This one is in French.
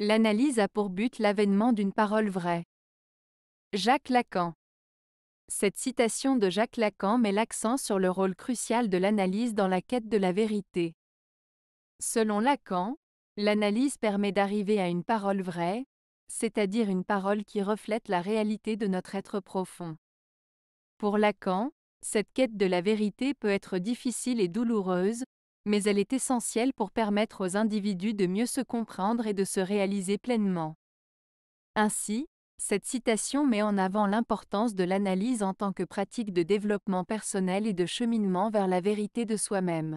L'analyse a pour but l'avènement d'une parole vraie. Jacques Lacan. Cette citation de Jacques Lacan met l'accent sur le rôle crucial de l'analyse dans la quête de la vérité. Selon Lacan, l'analyse permet d'arriver à une parole vraie, c'est-à-dire une parole qui reflète la réalité de notre être profond. Pour Lacan, cette quête de la vérité peut être difficile et douloureuse, mais elle est essentielle pour permettre aux individus de mieux se comprendre et de se réaliser pleinement. Ainsi, cette citation met en avant l'importance de l'analyse en tant que pratique de développement personnel et de cheminement vers la vérité de soi-même.